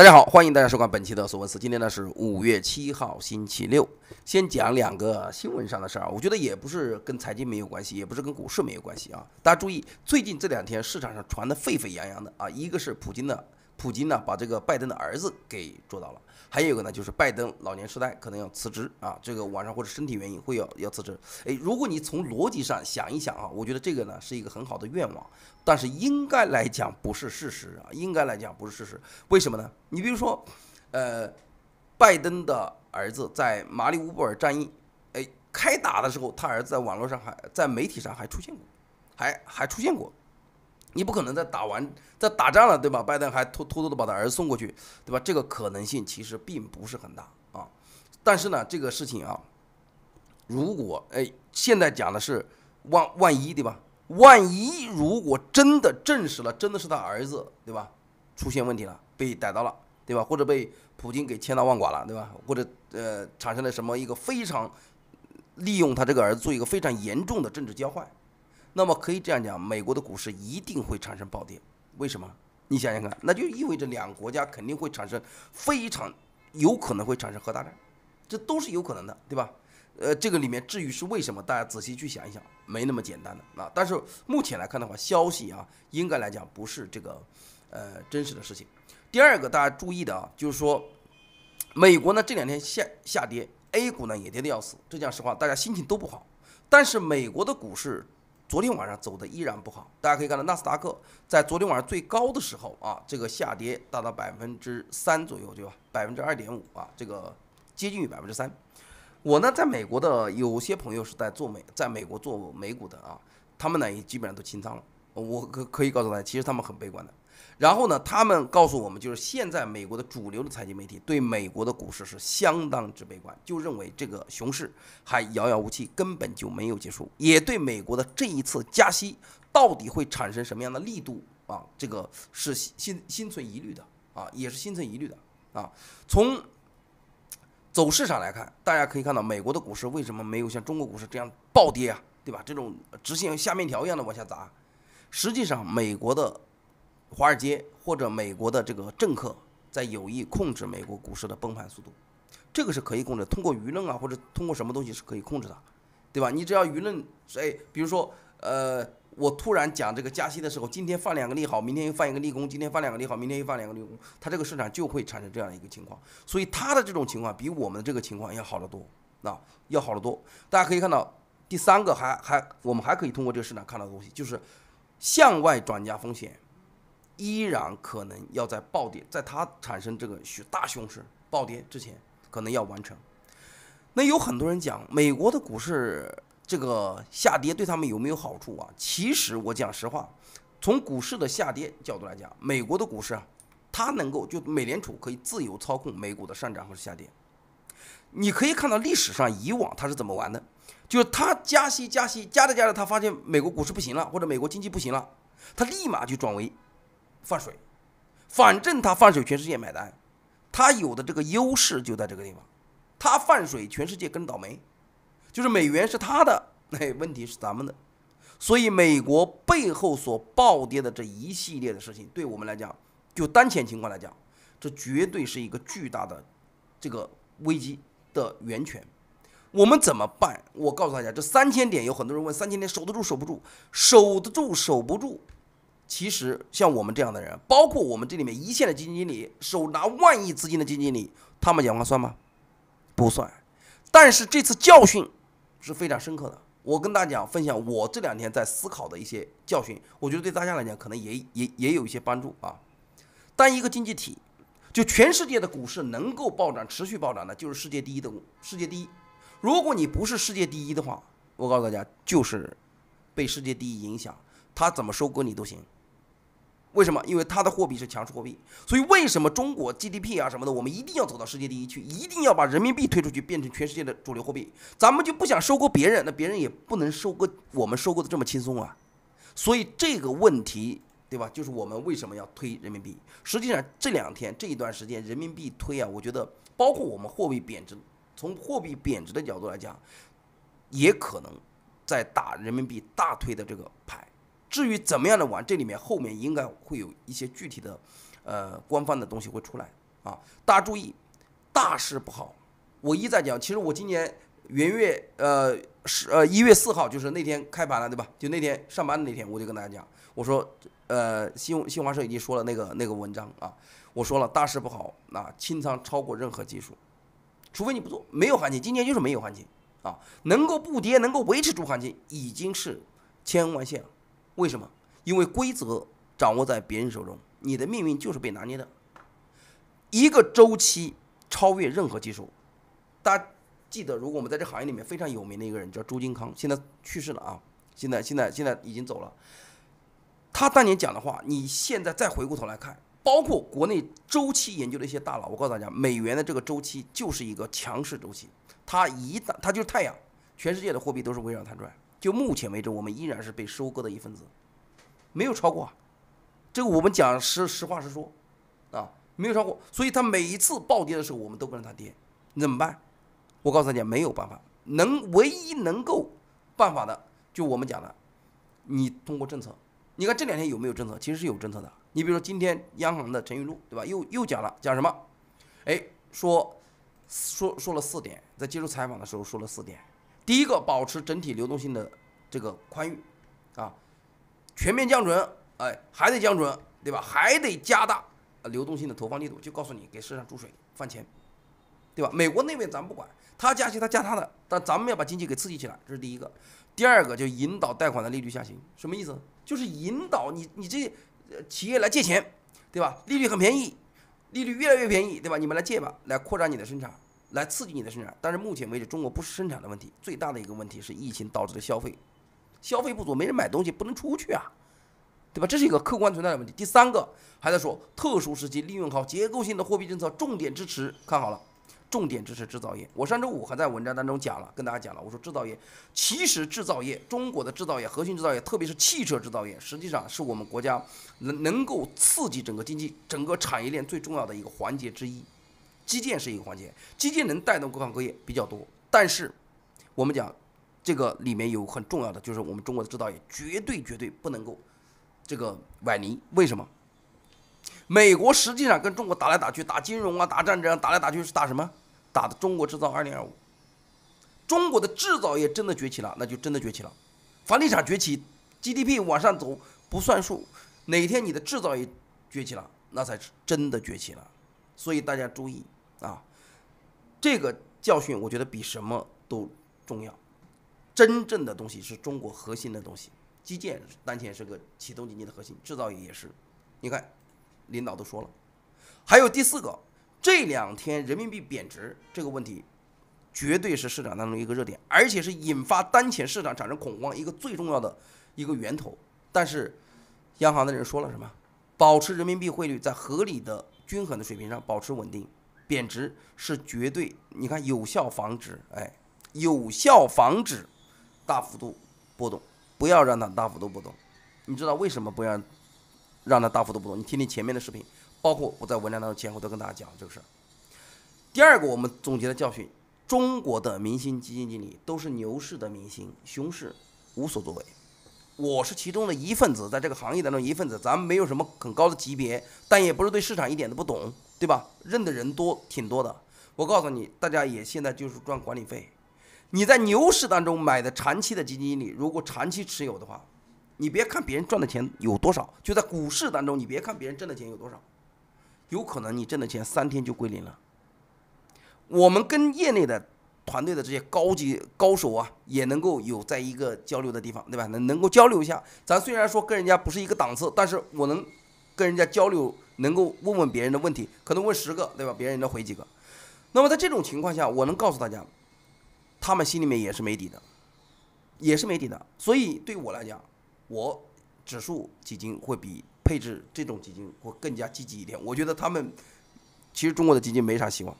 大家好，欢迎大家收看本期的索文斯。今天呢是五月七号，星期六。先讲两个新闻上的事儿，我觉得也不是跟财经没有关系，也不是跟股市没有关系啊。大家注意，最近这两天市场上传的沸沸扬扬的啊，一个是普京的，普京呢把这个拜登的儿子给捉到了。还有一个呢，就是拜登老年痴呆，可能要辞职啊，这个晚上或者身体原因会要要辞职。哎，如果你从逻辑上想一想啊，我觉得这个呢是一个很好的愿望，但是应该来讲不是事实啊，应该来讲不是事实。为什么呢？你比如说，呃，拜登的儿子在马里乌波尔战役，哎，开打的时候，他儿子在网络上还在媒体上还出现过，还还出现过。你不可能在打完在打仗了，对吧？拜登还偷偷偷的把他儿子送过去，对吧？这个可能性其实并不是很大啊。但是呢，这个事情啊，如果哎，现在讲的是万万一，对吧？万一如果真的证实了，真的是他儿子，对吧？出现问题了，被逮到了，对吧？或者被普京给千刀万剐了，对吧？或者呃，产生了什么一个非常利用他这个儿子做一个非常严重的政治交换？那么可以这样讲，美国的股市一定会产生暴跌。为什么？你想想看，那就意味着两国家肯定会产生非常有可能会产生核大战，这都是有可能的，对吧？呃，这个里面至于是为什么，大家仔细去想一想，没那么简单的啊。但是目前来看的话，消息啊，应该来讲不是这个呃真实的事情。第二个大家注意的啊，就是说美国呢这两天下下跌，A 股呢也跌得要死。这讲实话，大家心情都不好。但是美国的股市。昨天晚上走的依然不好，大家可以看到纳斯达克在昨天晚上最高的时候啊，这个下跌达到百分之三左右对吧？百分之二点五啊，这个接近于百分之三。我呢，在美国的有些朋友是在做美，在美国做美股的啊，他们呢也基本上都清仓了。我可可以告诉大家，其实他们很悲观的。然后呢？他们告诉我们，就是现在美国的主流的财经媒体对美国的股市是相当之悲观，就认为这个熊市还遥遥无期，根本就没有结束。也对美国的这一次加息到底会产生什么样的力度啊？这个是心心存疑虑的啊，也是心存疑虑的啊。从走势上来看，大家可以看到美国的股市为什么没有像中国股市这样暴跌啊？对吧？这种直线下面条一样的往下砸，实际上美国的。华尔街或者美国的这个政客在有意控制美国股市的崩盘速度，这个是可以控制。通过舆论啊，或者通过什么东西是可以控制的，对吧？你只要舆论，哎，比如说，呃，我突然讲这个加息的时候，今天放两个利好，明天又放一个利空，今天放两个利好，明天又放两个利空，它这个市场就会产生这样一个情况。所以它的这种情况比我们这个情况要好得多，啊，要好得多。大家可以看到，第三个还还我们还可以通过这个市场看到的东西，就是向外转嫁风险。依然可能要在暴跌，在它产生这个大熊市暴跌之前，可能要完成。那有很多人讲，美国的股市这个下跌对他们有没有好处啊？其实我讲实话，从股市的下跌角度来讲，美国的股市啊，它能够就美联储可以自由操控美股的上涨或者下跌。你可以看到历史上以往它是怎么玩的，就是它加息加息加着加着，它发现美国股市不行了，或者美国经济不行了，它立马就转为。放水，反正他放水，全世界买单。他有的这个优势就在这个地方。他放水，全世界跟倒霉。就是美元是他的，那问题是咱们的。所以美国背后所暴跌的这一系列的事情，对我们来讲，就当前情况来讲，这绝对是一个巨大的这个危机的源泉。我们怎么办？我告诉大家，这三千点，有很多人问，三千点守得住，守不住？守得住，守不住？其实像我们这样的人，包括我们这里面一线的基金经理，手拿万亿资金的基金经理，他们讲话算吗？不算。但是这次教训是非常深刻的。我跟大家讲分享，我这两天在思考的一些教训，我觉得对大家来讲可能也也也有一些帮助啊。当一个经济体，就全世界的股市能够暴涨持续暴涨的，就是世界第一的，世界第一。如果你不是世界第一的话，我告诉大家，就是被世界第一影响，他怎么收割你都行。为什么？因为它的货币是强势货币，所以为什么中国 GDP 啊什么的，我们一定要走到世界第一去，一定要把人民币推出去，变成全世界的主流货币。咱们就不想收购别人，那别人也不能收割我们收购的这么轻松啊。所以这个问题，对吧？就是我们为什么要推人民币？实际上这两天这一段时间，人民币推啊，我觉得包括我们货币贬值，从货币贬值的角度来讲，也可能在打人民币大推的这个牌。至于怎么样的玩，这里面后面应该会有一些具体的，呃，官方的东西会出来啊。大家注意，大事不好。我一再讲，其实我今年元月，呃，十，呃，一月四号就是那天开盘了，对吧？就那天上班的那天，我就跟大家讲，我说，呃，新新华社已经说了那个那个文章啊，我说了大事不好，那清仓超过任何技术，除非你不做，没有行情。今年就是没有行情啊，能够不跌，能够维持住行情，已经是千恩万谢了。为什么？因为规则掌握在别人手中，你的命运就是被拿捏的。一个周期超越任何技术。大家记得，如果我们在这行业里面非常有名的一个人叫朱金康，现在去世了啊，现在现在现在已经走了。他当年讲的话，你现在再回过头来看，包括国内周期研究的一些大佬，我告诉大家，美元的这个周期就是一个强势周期，它一旦它就是太阳，全世界的货币都是围绕它转。就目前为止，我们依然是被收割的一份子，没有超过。这个我们讲实实话实说，啊，没有超过。所以它每一次暴跌的时候，我们都跟着它跌，怎么办？我告诉大家，没有办法。能唯一能够办法的，就我们讲的，你通过政策。你看这两天有没有政策？其实是有政策的。你比如说今天央行的陈玉露，对吧？又又讲了，讲什么？哎，说说说了四点，在接受采访的时候说了四点。第一个，保持整体流动性的这个宽裕啊，全面降准，哎，还得降准，对吧？还得加大流动性的投放力度，就告诉你给市场注水放钱，对吧？美国那边咱不管，他加息他加他的，但咱们要把经济给刺激起来，这是第一个。第二个就引导贷款的利率下行，什么意思？就是引导你你这企业来借钱，对吧？利率很便宜，利率越来越便宜，对吧？你们来借吧，来扩展你的生产。来刺激你的生产，但是目前为止，中国不是生产的问题，最大的一个问题，是疫情导致的消费，消费不足，没人买东西，不能出去啊，对吧？这是一个客观存在的问题。第三个还在说特殊时期，利用好结构性的货币政策，重点支持，看好了，重点支持制造业。我上周五还在文章当中讲了，跟大家讲了，我说制造业，其实制造业，中国的制造业，核心制造业，特别是汽车制造业，实际上是我们国家能能够刺激整个经济、整个产业链最重要的一个环节之一。基建是一个环节，基建能带动各行各业比较多。但是，我们讲这个里面有很重要的，就是我们中国的制造业绝对绝对不能够这个崴泥。为什么？美国实际上跟中国打来打去，打金融啊，打战争，打来打去是打什么？打的中国制造二零二五。中国的制造业真的崛起了，那就真的崛起了。房地产崛起，GDP 往上走不算数，哪天你的制造业崛起了，那才是真的崛起了。所以大家注意。啊，这个教训我觉得比什么都重要。真正的东西是中国核心的东西，基建当前是个启动经济的核心，制造业也是。你看，领导都说了。还有第四个，这两天人民币贬值这个问题，绝对是市场当中一个热点，而且是引发当前市场产生恐慌一个最重要的一个源头。但是，央行的人说了什么？保持人民币汇率在合理的、均衡的水平上保持稳定。贬值是绝对，你看，有效防止，哎，有效防止大幅度波动，不要让它大幅度波动。你知道为什么不要让它大幅度波动？你听听前面的视频，包括我在文章当中前后都跟大家讲这个事儿。第二个，我们总结的教训：中国的明星基金经理都是牛市的明星，熊市无所作为。我是其中的一份子，在这个行业当中一份子，咱们没有什么很高的级别，但也不是对市场一点都不懂。对吧？认的人多，挺多的。我告诉你，大家也现在就是赚管理费。你在牛市当中买的长期的基金经理，如果长期持有的话，你别看别人赚的钱有多少，就在股市当中，你别看别人挣的钱有多少，有可能你挣的钱三天就归零了。我们跟业内的团队的这些高级高手啊，也能够有在一个交流的地方，对吧？能能够交流一下。咱虽然说跟人家不是一个档次，但是我能。跟人家交流，能够问问别人的问题，可能问十个，对吧？别人能回几个？那么在这种情况下，我能告诉大家，他们心里面也是没底的，也是没底的。所以对我来讲，我指数基金会比配置这种基金会更加积极一点。我觉得他们其实中国的基金没啥希望。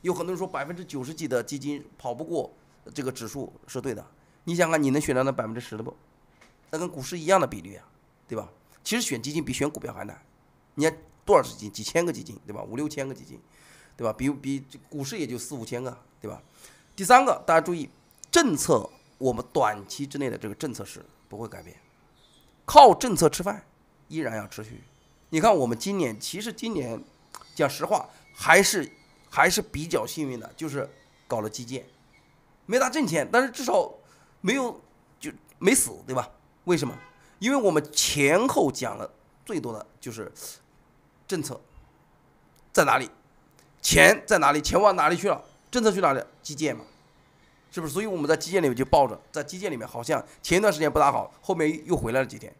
有很多人说百分之九十几的基金跑不过这个指数是对的。你想想，你能选到那百分之十的不？那跟股市一样的比率啊，对吧？其实选基金比选股票还难，你看多少只基金，几千个基金，对吧？五六千个基金，对吧？比比股市也就四五千个，对吧？第三个，大家注意，政策我们短期之内的这个政策是不会改变，靠政策吃饭依然要持续。你看我们今年，其实今年讲实话还是还是比较幸运的，就是搞了基建，没咋挣钱，但是至少没有就没死，对吧？为什么？因为我们前后讲了最多的就是政策在哪里，钱在哪里，钱往哪里去了，政策去哪里，基建嘛，是不是？所以我们在基建里面就抱着，在基建里面好像前一段时间不大好，后面又回来了几天。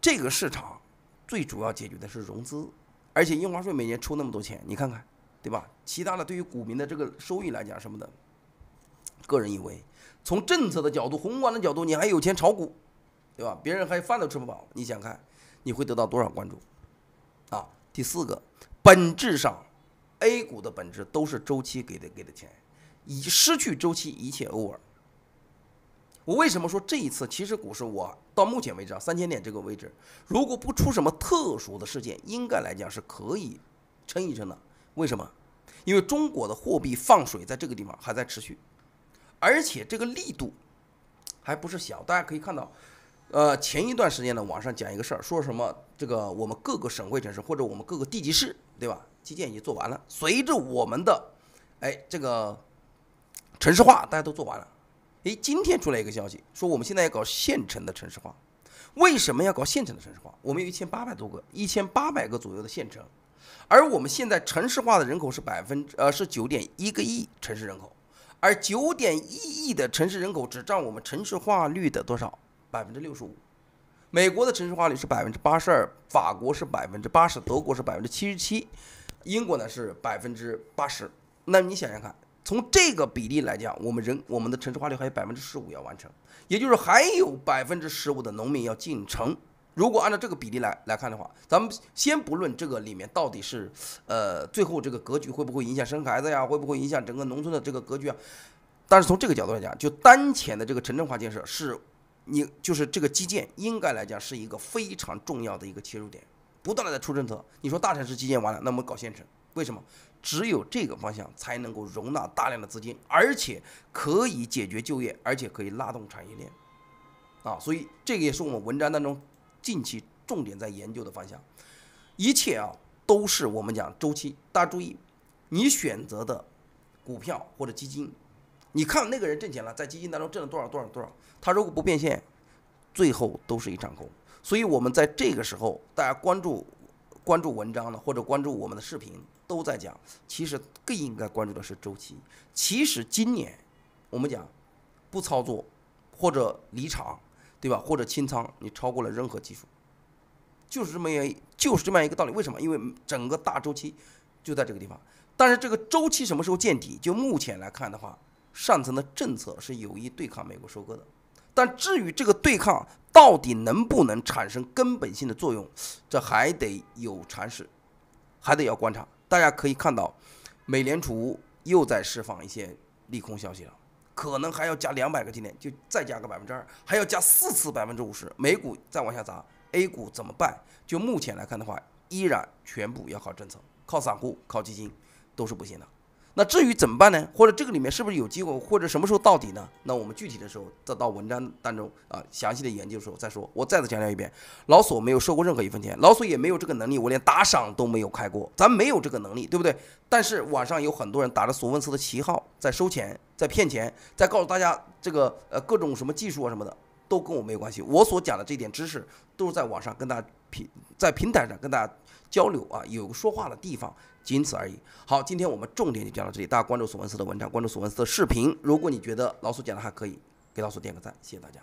这个市场最主要解决的是融资，而且印花税每年出那么多钱，你看看，对吧？其他的对于股民的这个收益来讲什么的，个人以为，从政策的角度、宏观的角度，你还有钱炒股。对吧？别人还饭都吃不饱，你想看你会得到多少关注啊？第四个，本质上，A 股的本质都是周期给的给的钱，已失去周期，一切 over。我为什么说这一次其实股市，我到目前为止啊，三千点这个位置，如果不出什么特殊的事件，应该来讲是可以撑一撑的。为什么？因为中国的货币放水在这个地方还在持续，而且这个力度还不是小。大家可以看到。呃，前一段时间呢，网上讲一个事儿，说什么这个我们各个省会城市或者我们各个地级市，对吧？基建已经做完了，随着我们的，哎，这个城市化大家都做完了，哎，今天出来一个消息，说我们现在要搞县城的城市化。为什么要搞县城的城市化？我们有一千八百多个，一千八百个左右的县城，而我们现在城市化的人口是百分之呃是九点一个亿城市人口，而九点一亿的城市人口只占我们城市化率的多少？百分之六十五，美国的城市化率是百分之八十二，法国是百分之八十，德国是百分之七十七，英国呢是百分之八十。那你想想看，从这个比例来讲，我们人我们的城市化率还有百分之十五要完成，也就是还有百分之十五的农民要进城。如果按照这个比例来来看的话，咱们先不论这个里面到底是呃最后这个格局会不会影响生孩子呀，会不会影响整个农村的这个格局啊？但是从这个角度来讲，就当前的这个城镇化建设是。你就是这个基建，应该来讲是一个非常重要的一个切入点，不断的在出政策。你说大城市基建完了，那么搞县城，为什么？只有这个方向才能够容纳大量的资金，而且可以解决就业，而且可以拉动产业链，啊，所以这个也是我们文章当中近期重点在研究的方向。一切啊，都是我们讲周期，大家注意，你选择的股票或者基金。你看那个人挣钱了，在基金当中挣了多少多少多少？他如果不变现，最后都是一场空。所以，我们在这个时候，大家关注关注文章呢，或者关注我们的视频，都在讲。其实更应该关注的是周期。其实今年我们讲不操作或者离场，对吧？或者清仓，你超过了任何技术，就是这么一就是这么一个道理。为什么？因为整个大周期就在这个地方。但是这个周期什么时候见底？就目前来看的话。上层的政策是有意对抗美国收割的，但至于这个对抗到底能不能产生根本性的作用，这还得有常识，还得要观察。大家可以看到，美联储又在释放一些利空消息了，可能还要加两百个基点，就再加个百分之二，还要加四次百分之五十。美股再往下砸，A 股怎么办？就目前来看的话，依然全部要靠政策，靠散户，靠基金，都是不行的。那至于怎么办呢？或者这个里面是不是有机会？或者什么时候到底呢？那我们具体的时候再到文章当中啊，详细的研究时候再说。我再次强调一遍，老索没有收过任何一分钱，老索也没有这个能力，我连打赏都没有开过，咱没有这个能力，对不对？但是网上有很多人打着索文斯的旗号在收钱，在骗钱，在告诉大家这个呃各种什么技术啊什么的都跟我没有关系，我所讲的这点知识都是在网上跟大家平在平台上跟大家。交流啊，有个说话的地方，仅此而已。好，今天我们重点就讲到这里。大家关注索文斯的文章，关注索文斯的视频。如果你觉得老苏讲的还可以，给老苏点个赞，谢谢大家。